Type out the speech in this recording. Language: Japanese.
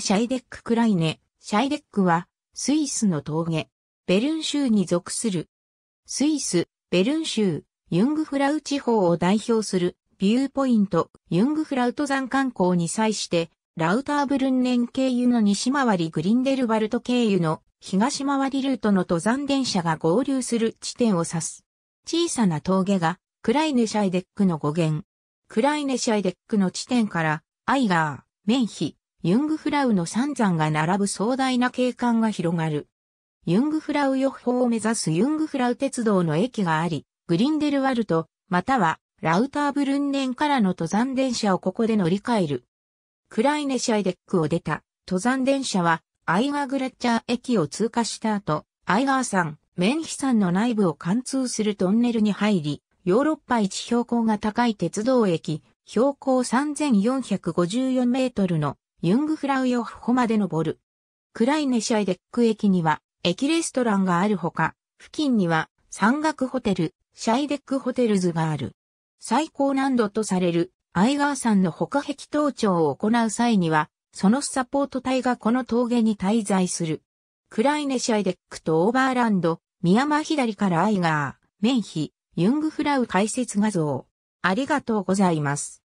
シャイデック・クライネ、シャイデックは、スイスの峠、ベルン州に属する。スイス、ベルン州、ユングフラウ地方を代表する、ビューポイント、ユングフラウト山観光に際して、ラウターブルンネン経由の西回りグリンデルバルト経由の東回りルートの登山電車が合流する地点を指す。小さな峠が、クライネシャイデックの語源。クライネシャイデックの地点から、アイガー、メンヒ、ユングフラウの三山が並ぶ壮大な景観が広がる。ユングフラウ予報を目指すユングフラウ鉄道の駅があり、グリンデルワルト、またはラウターブルンネンからの登山電車をここで乗り換える。クライネシャイデックを出た登山電車はアイガーグレッチャー駅を通過した後、アイガー山、メンヒ山の内部を貫通するトンネルに入り、ヨーロッパ一標高が高い鉄道駅、標高3454メートルのユングフラウヨフホまで登る。クライネシャイデック駅には、駅レストランがあるほか、付近には、山岳ホテル、シャイデックホテルズがある。最高難度とされる、アイガー山の他壁登頂を行う際には、そのサポート隊がこの峠に滞在する。クライネシャイデックとオーバーランド、宮間左からアイガー、メンヒ、ユングフラウ解説画像。ありがとうございます。